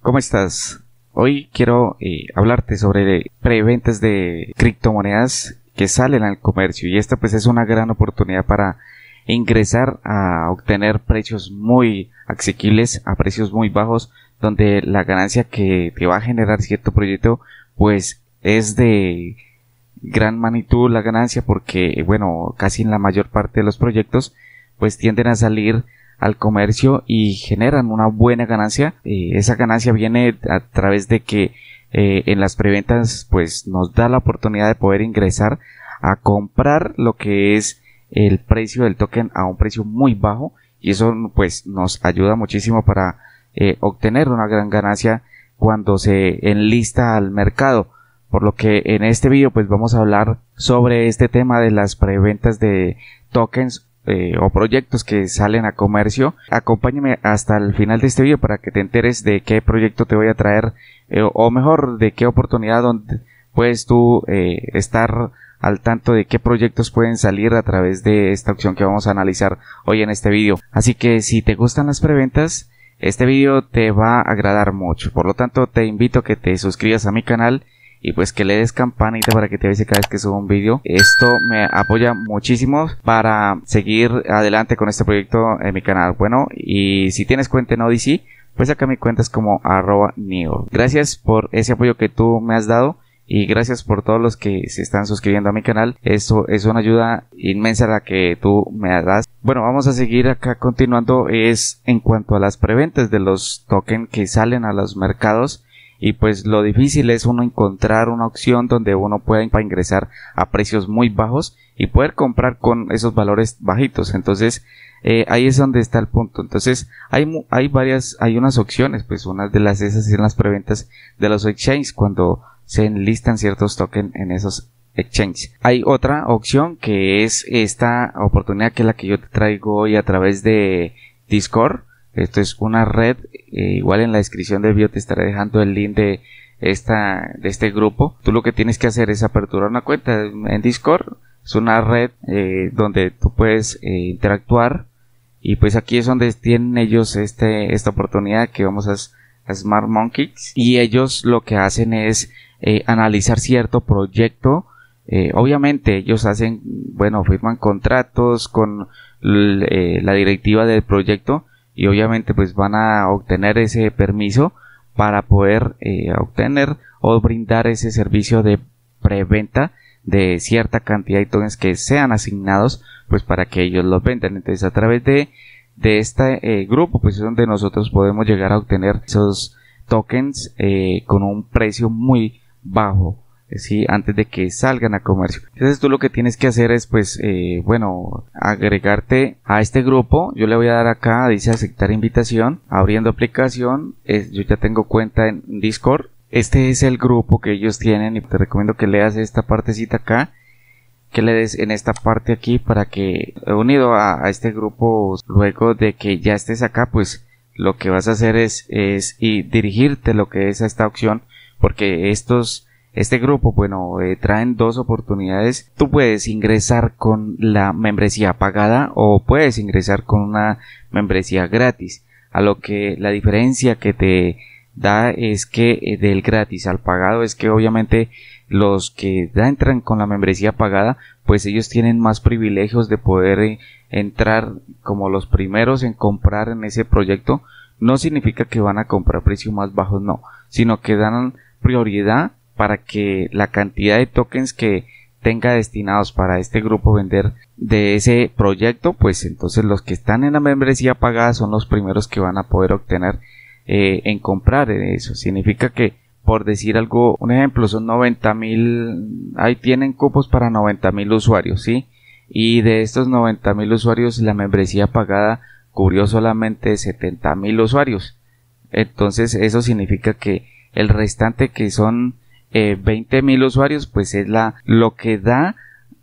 ¿Cómo estás? Hoy quiero eh, hablarte sobre preventas de criptomonedas que salen al comercio y esta pues es una gran oportunidad para ingresar a obtener precios muy asequibles a precios muy bajos donde la ganancia que te va a generar cierto proyecto pues es de gran magnitud la ganancia porque bueno casi en la mayor parte de los proyectos pues tienden a salir al comercio y generan una buena ganancia. Eh, esa ganancia viene a través de que eh, en las preventas pues nos da la oportunidad de poder ingresar a comprar lo que es el precio del token a un precio muy bajo y eso pues nos ayuda muchísimo para eh, obtener una gran ganancia cuando se enlista al mercado por lo que en este video pues vamos a hablar sobre este tema de las preventas de tokens eh, o proyectos que salen a comercio. Acompáñame hasta el final de este video para que te enteres de qué proyecto te voy a traer eh, o mejor de qué oportunidad donde puedes tú eh, estar al tanto de qué proyectos pueden salir a través de esta opción que vamos a analizar hoy en este video. Así que si te gustan las preventas, este video te va a agradar mucho. Por lo tanto, te invito a que te suscribas a mi canal y pues que le des campanita para que te avise cada vez que subo un vídeo. Esto me apoya muchísimo para seguir adelante con este proyecto en mi canal. Bueno, y si tienes cuenta en Odyssey, pues acá mi cuenta es como arroba neo. Gracias por ese apoyo que tú me has dado y gracias por todos los que se están suscribiendo a mi canal. Esto es una ayuda inmensa la que tú me das. Bueno, vamos a seguir acá continuando es en cuanto a las preventas de los tokens que salen a los mercados y pues lo difícil es uno encontrar una opción donde uno pueda ingresar a precios muy bajos y poder comprar con esos valores bajitos entonces eh, ahí es donde está el punto entonces hay hay varias hay unas opciones pues una de las esas en las preventas de los exchanges cuando se enlistan ciertos tokens en esos exchanges hay otra opción que es esta oportunidad que es la que yo te traigo hoy a través de Discord esto es una red, eh, igual en la descripción del video te estaré dejando el link de esta de este grupo. Tú lo que tienes que hacer es aperturar una cuenta en Discord. Es una red eh, donde tú puedes eh, interactuar y pues aquí es donde tienen ellos este esta oportunidad que vamos a, Smart Monkeys y ellos lo que hacen es analizar cierto proyecto. obviamente ellos hacen, bueno, firman contratos con la directiva del proyecto y obviamente pues van a obtener ese permiso para poder eh, obtener o brindar ese servicio de preventa de cierta cantidad de tokens que sean asignados pues para que ellos los vendan entonces a través de, este eh, grupo pues es donde nosotros podemos llegar a obtener esos tokens eh, con un precio muy bajo ¿sí? antes de que salgan a comercio. Entonces tú lo que tienes que hacer es pues eh, bueno agregarte a este grupo. Yo le voy a dar acá, dice aceptar invitación, abriendo aplicación. yo ya tengo cuenta en Discord. Este es el grupo que ellos tienen y te recomiendo que leas esta partecita acá que le des en esta parte aquí para que unido a, este grupo luego de que ya estés acá pues lo que vas a hacer es, es y dirigirte lo que es a esta opción porque estos este grupo, bueno, eh, traen dos oportunidades. Tú puedes ingresar con la membresía pagada o puedes ingresar con una membresía gratis. A lo que la diferencia que te da es que eh, del gratis al pagado es que obviamente los que entran con la membresía pagada pues ellos tienen más privilegios de poder eh, entrar como los primeros en comprar en ese proyecto no significa que van a comprar precio más bajos no sino que dan prioridad para que la cantidad de tokens que tenga destinados para este grupo vender de ese proyecto, pues entonces los que están en la membresía pagada son los primeros que van a poder obtener eh, en comprar eso. Significa que, por decir algo, un ejemplo, son 90 mil, ahí tienen cupos para 90 mil usuarios, ¿sí? Y de estos 90 mil usuarios, la membresía pagada cubrió solamente 70 mil usuarios. Entonces, eso significa que el restante que son eh, mil usuarios, pues es la, lo que da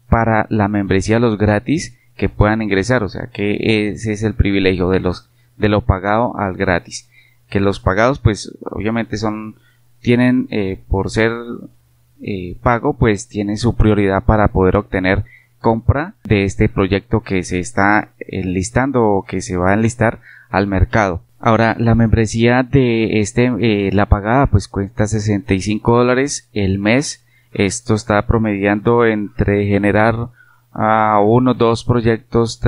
para la membresía los gratis que puedan ingresar. O sea que ese es el privilegio de los de lo pagado al gratis. Que los pagados, pues obviamente son tienen eh, por ser eh, pago, pues tienen su prioridad para poder obtener compra de este proyecto que se está enlistando o que se va a enlistar al mercado. Ahora, la membresía de este, eh, la pagada, pues cuesta 65 dólares el mes. Esto está promediando entre generar a uno o dos proyectos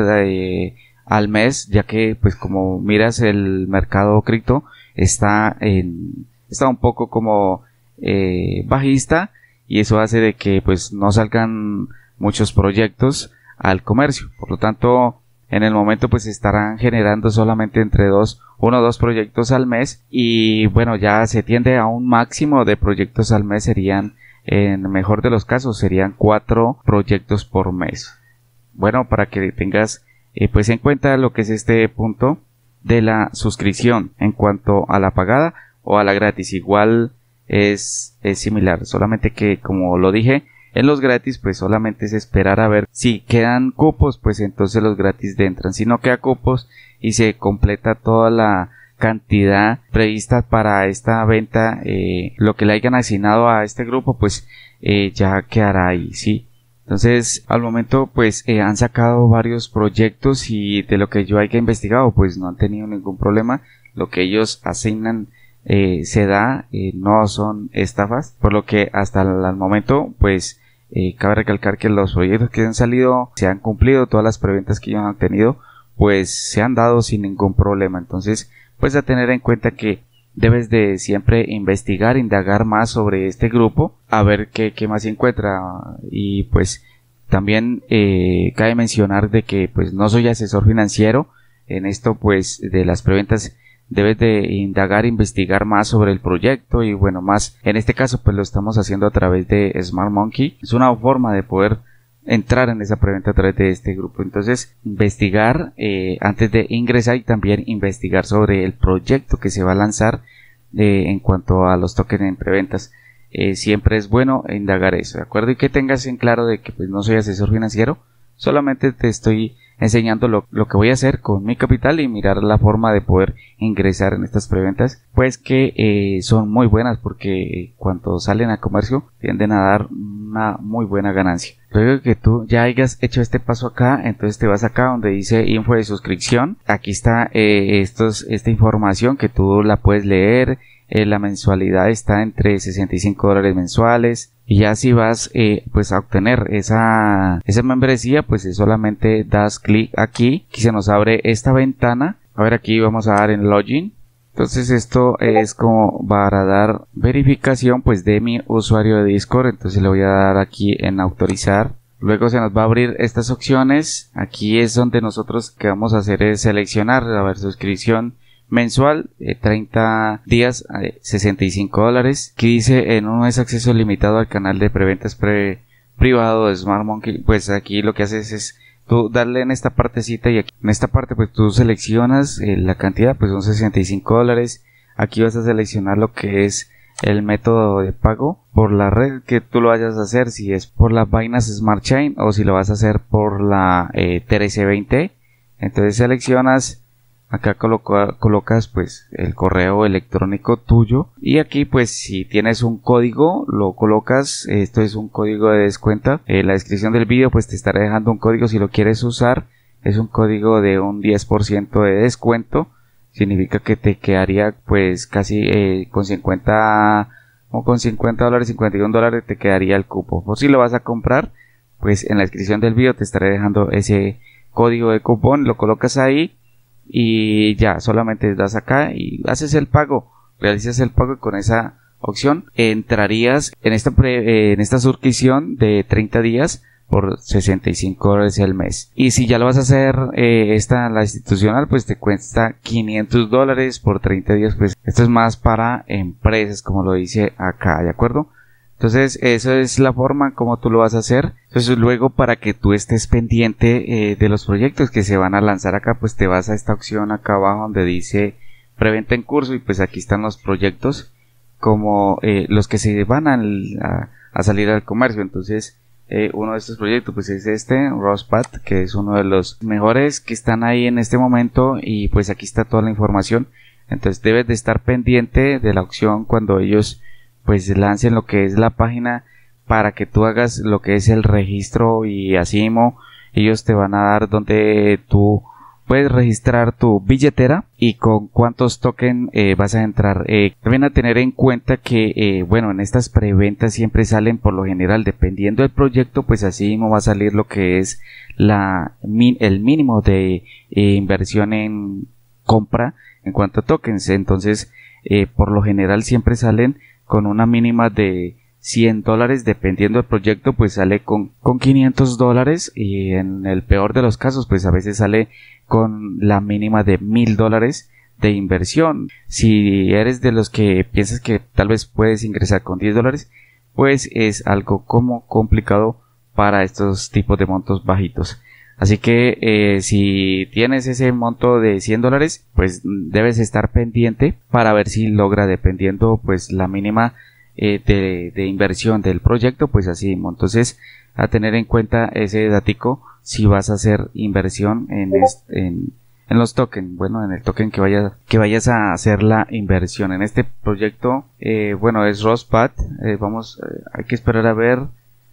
al mes, ya que, pues como miras, el mercado cripto está, en, está un poco como eh, bajista y eso hace de que pues no salgan muchos proyectos al comercio. Por lo tanto, en el momento pues estarán generando solamente entre dos, uno o dos proyectos al mes y bueno ya se tiende a un máximo de proyectos al mes serían en mejor de los casos serían cuatro proyectos por mes. Bueno para que tengas eh, pues en cuenta lo que es este punto de la suscripción en cuanto a la pagada o a la gratis igual es, es similar solamente que como lo dije en los gratis pues solamente es esperar a ver si quedan cupos pues entonces los gratis de entran. Si no queda cupos y se completa toda la cantidad prevista para esta venta eh, lo que le hayan asignado a este grupo pues eh, ya quedará ahí sí entonces, al momento, pues eh, han sacado varios proyectos y de lo que yo haya investigado, pues no han tenido ningún problema. Lo que ellos asignan se da, no son estafas, por lo que hasta el momento, pues eh, cabe recalcar que los proyectos que han salido se han cumplido, todas las preventas que ellos han tenido, pues se han dado sin ningún problema. Entonces, pues a tener en cuenta que debes de siempre investigar, indagar más sobre este grupo, a ver qué, más se encuentra. Y pues también eh, cabe mencionar de que pues no soy asesor financiero en esto pues de las preventas debes de indagar, investigar más sobre el proyecto y bueno, más en este caso pues lo estamos haciendo a través de Smart Monkey. Es una forma de poder entrar en esa preventa a través de este grupo. Entonces, investigar eh, antes de ingresar y también investigar sobre el proyecto que se va a lanzar eh, en cuanto a los tokens en preventas. Eh, siempre es bueno indagar eso, ¿de acuerdo? Y que tengas en claro de que pues, no soy asesor financiero, Solamente te estoy enseñando lo, que voy a hacer con mi capital y mirar la forma de poder ingresar en estas preventas pues que eh, son muy buenas porque eh, cuando salen a comercio tienden a dar una muy buena ganancia luego que tú ya hayas hecho este paso acá entonces te vas acá donde dice info de suscripción aquí está eh, esta información que tú la puedes leer la mensualidad está entre 65 dólares mensuales y ya si vas eh, pues a obtener esa, esa membresía pues eh, solamente das clic aquí y se nos abre esta ventana a ver aquí vamos a dar en login entonces esto es como para dar verificación pues de mi usuario de Discord entonces le voy a dar aquí en autorizar Luego se nos va a abrir estas opciones. Aquí es donde nosotros que vamos a hacer es seleccionar, a ver, suscripción, mensual, eh, 30 días, 65 eh, dólares. Que dice, en no es acceso limitado al canal de preventas privado de Smart Monkey. Pues aquí lo que haces es tú darle en esta partecita y aquí, en esta parte pues tú seleccionas eh, la cantidad, pues son 65 dólares. Aquí vas a seleccionar lo que es el método de pago por la red que tú lo vayas a hacer, si es por las vainas Smart Chain o si lo vas a hacer por la 1320. Eh, Entonces seleccionas Acá colocas pues el correo electrónico tuyo y aquí pues si tienes un código lo colocas, esto es un código de descuento en la descripción del vídeo pues te estaré dejando un código si lo quieres usar, es un código de un 10% de descuento, significa que te quedaría pues casi eh, con 50 o con 50 dólares, 51 dólares te quedaría el cupo. o si lo vas a comprar, pues en la descripción del vídeo te estaré dejando ese código de cupón, lo colocas ahí y ya solamente das acá y haces el pago, realizas el pago con esa opción entrarías en esta, pre, eh, de 30 días por 65 dólares al mes. Y si ya lo vas a hacer, eh, esta, la institucional, pues te cuesta 500 dólares por 30 días. Pues esto es más para empresas, como lo dice acá, ¿de acuerdo? Entonces, eso es la forma como tú lo vas a hacer. Entonces, luego para que tú estés pendiente eh, de los proyectos que se van a lanzar acá, pues te vas a esta opción acá abajo donde dice preventa en curso y pues aquí están los proyectos como eh, los que se van a, salir al comercio. Entonces, eh, uno de estos proyectos pues es este, Rospat, que es uno de los mejores que están ahí en este momento y pues aquí está toda la información. Entonces, debes de estar pendiente de la opción cuando ellos pues lancen lo que es la página para que tú hagas lo que es el registro y mismo ellos te van a dar donde tú puedes registrar tu billetera y con cuántos tokens eh, vas a entrar. Eh, también a tener en cuenta que, eh, bueno, en estas preventas siempre salen por lo general, dependiendo del proyecto, pues así mismo va a salir lo que es la, el mínimo de inversión en compra en cuanto a tokens. Entonces, por lo general siempre salen con una mínima de 100 dólares dependiendo del proyecto pues sale con, 500 dólares y en el peor de los casos pues a veces sale con la mínima de 1000 dólares de inversión si eres de los que piensas que tal vez puedes ingresar con 10 dólares pues es algo como complicado para estos tipos de montos bajitos Así que eh, si tienes ese monto de 100 dólares, pues mm, debes estar pendiente para ver si logra, dependiendo pues la mínima eh, de, inversión del proyecto, pues así Entonces, a tener en cuenta ese datico si vas a hacer inversión en, en, los tokens, bueno, en el token que, que vayas a hacer la inversión. En este proyecto, eh, bueno, es Rospat, vamos, hay que esperar a ver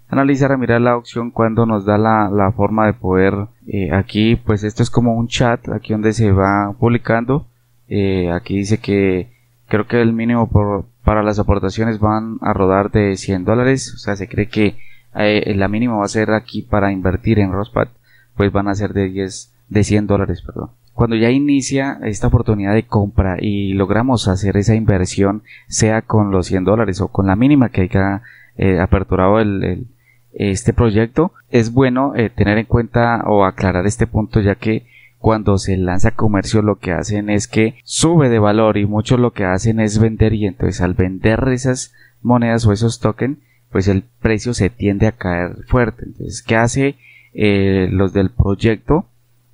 analizar a mirar la opción cuando nos da la, forma de poder eh, aquí pues esto es como un chat aquí donde se va publicando eh, aquí dice que creo que el mínimo por, para las aportaciones van a rodar de 100 dólares o sea se cree que eh, la mínima va a ser aquí para invertir en Rospad, pues van a ser de 10 de 100 dólares perdón cuando ya inicia esta oportunidad de compra y logramos hacer esa inversión sea con los 100 dólares o con la mínima que haya aperturado el, este proyecto. Es bueno eh, tener en cuenta o aclarar este punto ya que cuando se lanza comercio lo que hacen es que sube de valor y muchos lo que hacen es vender y entonces al vender esas monedas o esos tokens pues el precio se tiende a caer fuerte. Entonces, ¿qué hace eh, los del proyecto?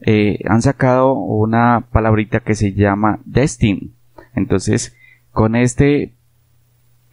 Eh, han sacado una palabrita que se llama Destin. Entonces, con este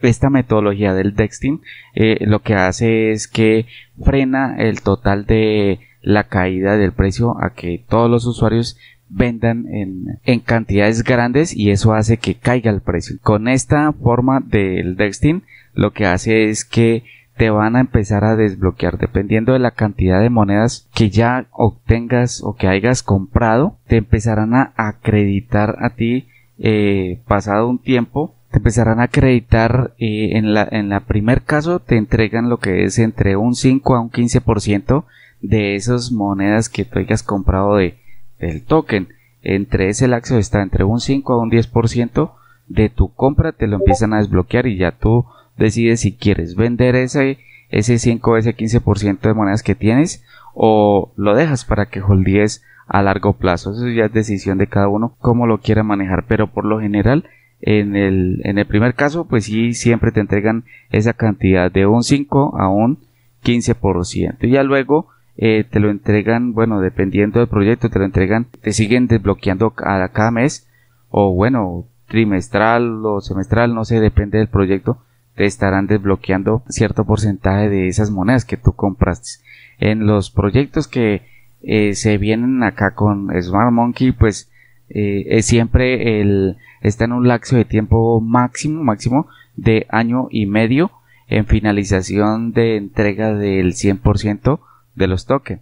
esta metodología del Dexting eh, lo que hace es que frena el total de la caída del precio a que todos los usuarios vendan en, cantidades grandes y eso hace que caiga el precio. Con esta forma del Dexting lo que hace es que te van a empezar a desbloquear dependiendo de la cantidad de monedas que ya obtengas o que hayas comprado te empezarán a acreditar a ti eh, pasado un tiempo te empezarán a acreditar eh, en la en la primer caso te entregan lo que es entre un 5 a un 15% de esas monedas que tú hayas comprado de del token entre ese laxo está entre un 5 a un 10% de tu compra te lo empiezan a desbloquear y ya tú decides si quieres vender ese ese 5 ese 15% de monedas que tienes o lo dejas para que holdies a largo plazo. Eso ya es decisión de cada uno cómo lo quiera manejar, pero por lo general en el, en el primer caso, pues sí, siempre te entregan esa cantidad de un 5 a un 15%. Y ya luego eh, te lo entregan, bueno, dependiendo del proyecto, te lo entregan, te siguen desbloqueando cada, cada mes o bueno, trimestral o semestral, no sé, depende del proyecto, te estarán desbloqueando cierto porcentaje de esas monedas que tú compraste. En los proyectos que eh, se vienen acá con Smart Monkey, pues eh, es siempre el, está en un laxo de tiempo máximo, máximo de año y medio en finalización de entrega del 100% de los tokens,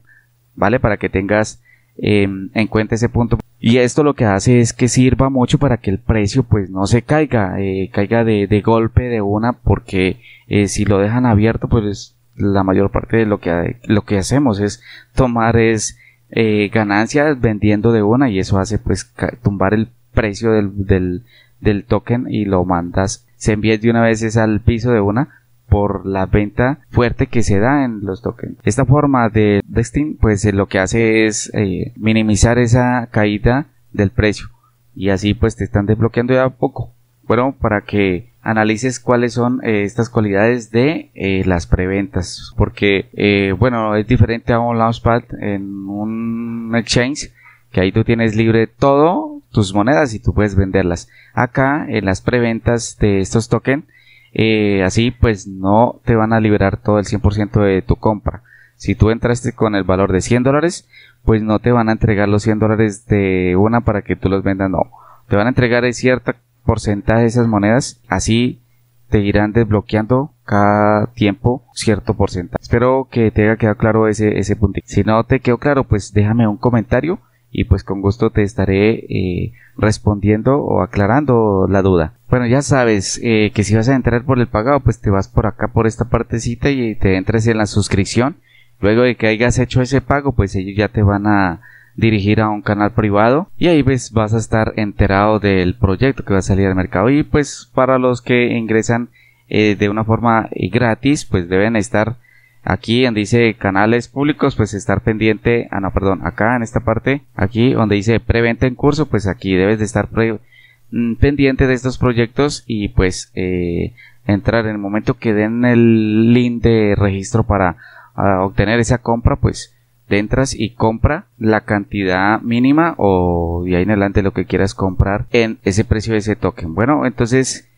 ¿vale? Para que tengas em, en cuenta ese punto. Y esto lo que hace es que sirva mucho para que el precio pues no se caiga, eh, caiga de, de, golpe de una, porque eh, si lo dejan abierto pues la mayor parte de lo que, lo que hacemos es tomar es eh, ganancias vendiendo de una y eso hace pues tumbar el precio del, del, token y lo mandas, se envía de una vez al piso de una por la venta fuerte que se da en los tokens. Esta forma de, de pues eh, lo que hace es eh, minimizar esa caída del precio y así pues te están desbloqueando ya poco. Bueno, para que analices cuáles son eh, estas cualidades de eh, las preventas. Porque, eh, bueno, es diferente a un launchpad en un exchange, que ahí tú tienes libre todo tus monedas y tú puedes venderlas. Acá, en las preventas de estos tokens, así pues no te van a liberar todo el 100% de tu compra. Si tú entraste con el valor de 100 dólares, pues no te van a entregar los 100 dólares de una para que tú los vendas, no. Te van a entregar cierta porcentaje de esas monedas, así te irán desbloqueando cada tiempo cierto porcentaje. Espero que te haya quedado claro ese, ese punto. Si no te quedó claro, pues déjame un comentario y pues con gusto te estaré eh, respondiendo o aclarando la duda. Bueno, ya sabes eh, que si vas a entrar por el pagado, pues te vas por acá por esta partecita y te entres en la suscripción. Luego de que hayas hecho ese pago, pues ellos ya te van a dirigir a un canal privado y ahí ves pues, vas a estar enterado del proyecto que va a salir al mercado y pues para los que ingresan eh, de una forma eh, gratis pues deben estar aquí donde dice canales públicos pues estar pendiente ah no perdón acá en esta parte aquí donde dice preventa en curso pues aquí debes de estar mm, pendiente de estos proyectos y pues eh, entrar en el momento que den el link de registro para ah, obtener esa compra pues entras y compra la cantidad mínima o de ahí en adelante lo que quieras comprar en ese precio de ese token. Bueno, entonces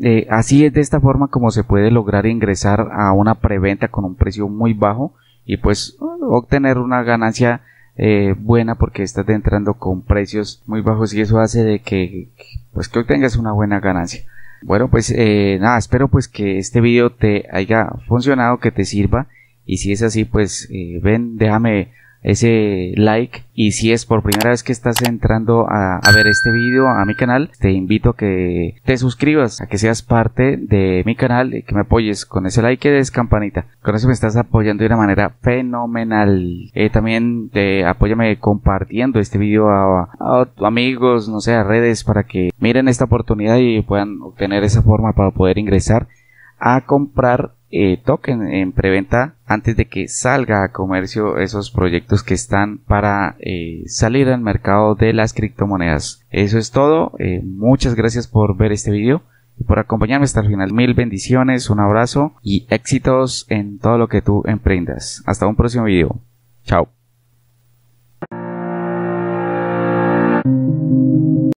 eh, así es de esta forma como se puede lograr ingresar a una preventa con un precio muy bajo y pues obtener una ganancia eh, buena porque estás entrando con precios muy bajos y eso hace de que pues que obtengas una buena ganancia. Bueno, pues eh, nada, espero pues que este video te haya funcionado, que te sirva y si es así, pues eh, ven, déjame ese like y si es por primera vez que estás entrando a, ver este video a mi canal te invito a que te suscribas a que seas parte de mi canal y que me apoyes con ese like y des campanita con eso me estás apoyando de una manera fenomenal eh, también te apóyame compartiendo este video a, a, amigos no sé a redes para que miren esta oportunidad y puedan obtener esa forma para poder ingresar a comprar token eh, toquen en preventa antes de que salga a comercio esos proyectos que están para eh, salir al mercado de las criptomonedas. Eso es todo. Eh, muchas gracias por ver este video y por acompañarme hasta el final. Mil bendiciones, un abrazo y éxitos en todo lo que tú emprendas. Hasta un próximo video. Chao.